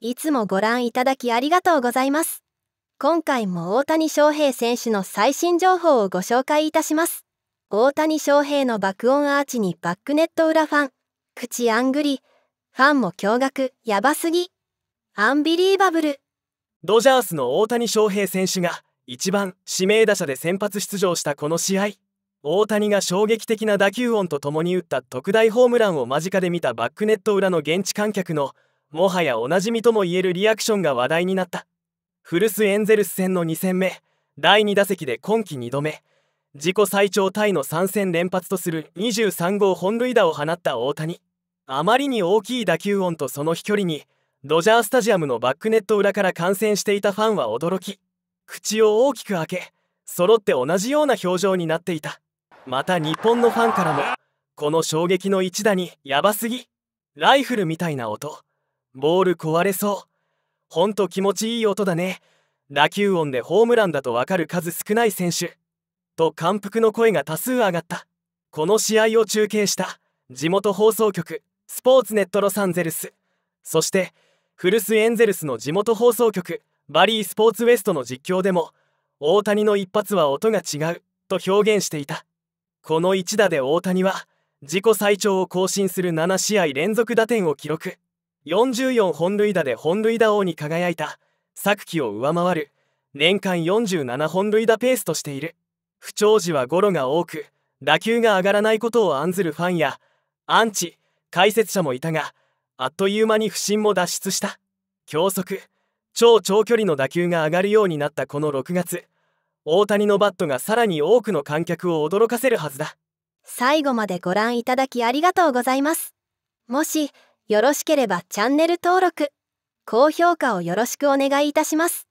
いつもご覧いただきありがとうございます。今回も大谷翔平選手の最新情報をご紹介いたします。大谷翔平の爆音アーチにバックネット裏ファン、口あんぐり、ファンも驚愕、やばすぎ、アンビリーバブル。ドジャースの大谷翔平選手が一番指名打者で先発出場したこの試合。大谷が衝撃的な打球音とともに打った特大ホームランを間近で見たバックネット裏の現地観客のもはやおなじみとも言えるリアクションが話題になった古巣エンゼルス戦の2戦目第2打席で今季2度目自己最長タイの3戦連発とする23号本塁打を放った大谷あまりに大きい打球音とその飛距離にドジャースタジアムのバックネット裏から観戦していたファンは驚き口を大きく開け揃って同じような表情になっていたまた日本のファンからもこの衝撃の一打にヤバすぎライフルみたいな音ボール壊れそう。ほんと気持ちいい音だね。打球音でホームランだとわかる数少ない選手。と感服の声が多数上がった。この試合を中継した地元放送局スポーツネットロサンゼルスそして古巣エンゼルスの地元放送局バリースポーツウエストの実況でも大谷の一発は音が違うと表現していたこの一打で大谷は自己最長を更新する7試合連続打点を記録44本塁打で本塁打王に輝いた昨季を上回る年間47本塁打ペースとしている不調時はゴロが多く打球が上がらないことを案ずるファンやアンチ解説者もいたがあっという間に不振も脱出した強速超長距離の打球が上がるようになったこの6月大谷のバットがさらに多くの観客を驚かせるはずだ最後までご覧いただきありがとうございますもしよろしければチャンネル登録、高評価をよろしくお願いいたします。